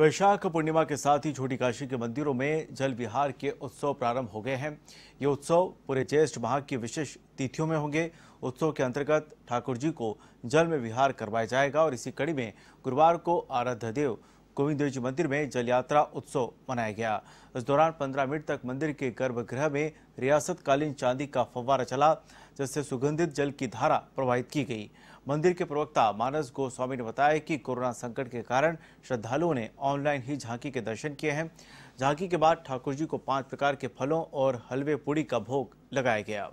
वैशाख पूर्णिमा के साथ ही छोटी काशी के मंदिरों में जल विहार के उत्सव प्रारंभ हो गए हैं ये उत्सव पूरे ज्येष्ठ माह की विशेष तिथियों में होंगे उत्सव के अंतर्गत ठाकुर जी को जल में विहार करवाया जाएगा और इसी कड़ी में गुरुवार को आराध्य देव गोविंद देव जी मंदिर में जल यात्रा उत्सव मनाया गया इस दौरान 15 मिनट तक मंदिर के गर्भगृह में रियासतकालीन चांदी का फव्वारा चला जिससे सुगंधित जल की धारा प्रवाहित की गई मंदिर के प्रवक्ता मानस गोस्वामी ने बताया कि कोरोना संकट के कारण श्रद्धालुओं ने ऑनलाइन ही झांकी के दर्शन किए हैं झांकी के बाद ठाकुर जी को पांच प्रकार के फलों और हलवे पूड़ी का भोग लगाया गया